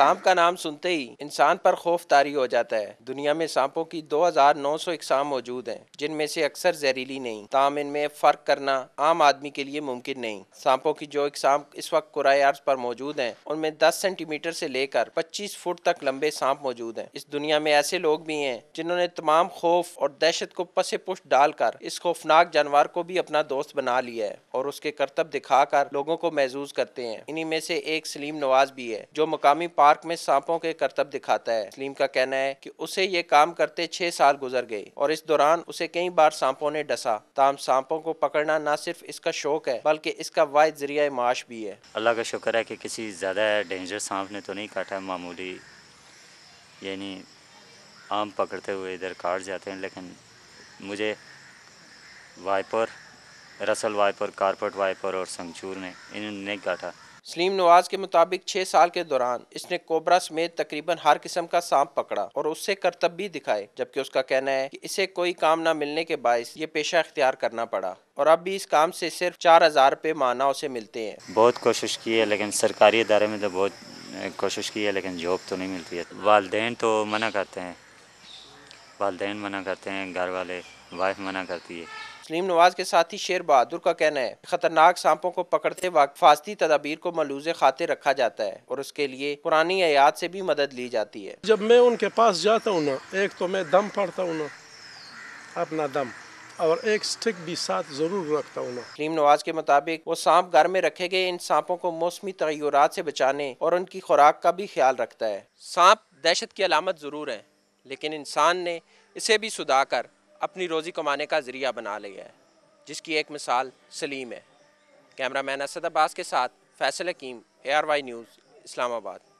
सांप का नाम सुनते ही इंसान पर खौफ तारी हो जाता है दुनिया में सांपों की 2,900 इकसाम मौजूद हैं जिनमें से अक्सर जहरीली नहीं ताम इनमें फर्क करना आम आदमी के लिए मुमकिन नहीं सांपों की जो इकसाम इस वक्त कुरायार्स पर मौजूद हैं उनमें 10 सेंटीमीटर से लेकर 25 फुट तक लंबे सांप मौजूद है इस दुनिया में ऐसे लोग भी हैं जिन्होंने तमाम खौफ और दहशत को पसे पुष्ट डालकर इस खौफनाक जानवर को भी अपना दोस्त बना लिया है और उसके करतब दिखाकर लोगों को महजूज करते हैं इन्हीं में से एक सलीम नवाज भी है जो मकामी पार्क पार्क में सांपों के करतब दिखाता है सलीम का कहना है कि उसे ये काम करते छह साल गुजर गए और इस दौरान उसे कई बार सांपों ने डसा ताम सांपों को पकड़ना न सिर्फ इसका शौक है बल्कि इसका वाद जरिया माश भी है अल्लाह का शुक्र है कि किसी ज़्यादा डेंजर सांप ने तो नहीं काटा मामूली यानी आम पकड़ते हुए इधर काट जाते हैं लेकिन मुझे viper Russell viper carpet viper और संगचूर ने इन्होंने नहीं काटा सलीम नवाज के मुताबिक छः साल के दौरान इसने कोबरा समेत तकरीबन हर किस्म का सांप पकड़ा और उससे करतब भी दिखाए जबकि उसका कहना है कि इसे कोई काम न मिलने के बायस ये पेशा अख्तियार करना पड़ा और अब भी इस काम से सिर्फ चार हज़ार रुपये माना उसे मिलते हैं बहुत कोशिश की है लेकिन सरकारी इदारे में तो बहुत कोशिश की है लेकिन जॉब तो नहीं मिलती है वाले तो मना करते हैं वाले मना करते हैं घर वाले वाइफ मना करती है तस्लीम नवाज के साथ ही शेर बहादुर का कहना है खतरनाक सांपों को पकड़ते वक्त फास्ती तदाबीर को मलूज खाते रखा जाता है और उसके लिए पुरानी आयात से भी मदद ली जाती है जब मैं उनके पास जाता हूँ ना एक तो मैं दम पड़ता हूँ ना अपना दम और एक स्टिक भी साथ जरूर रखता हूँ नीम नवाज के मुताबिक वो सांप घर में रखे गए इन सांपों को मौसमी तयरात से बचाने और उनकी खुराक का भी ख्याल रखता है सांप दहशत की अलामत ज़रूर है लेकिन इंसान ने इसे भी सुधा कर अपनी रोज़ी कमाने का ज़रिया बना लिया है जिसकी एक मिसाल सलीम है कैमरा मैन असद अब्बास के साथ Faisal Hakeem A R Y News Islamabad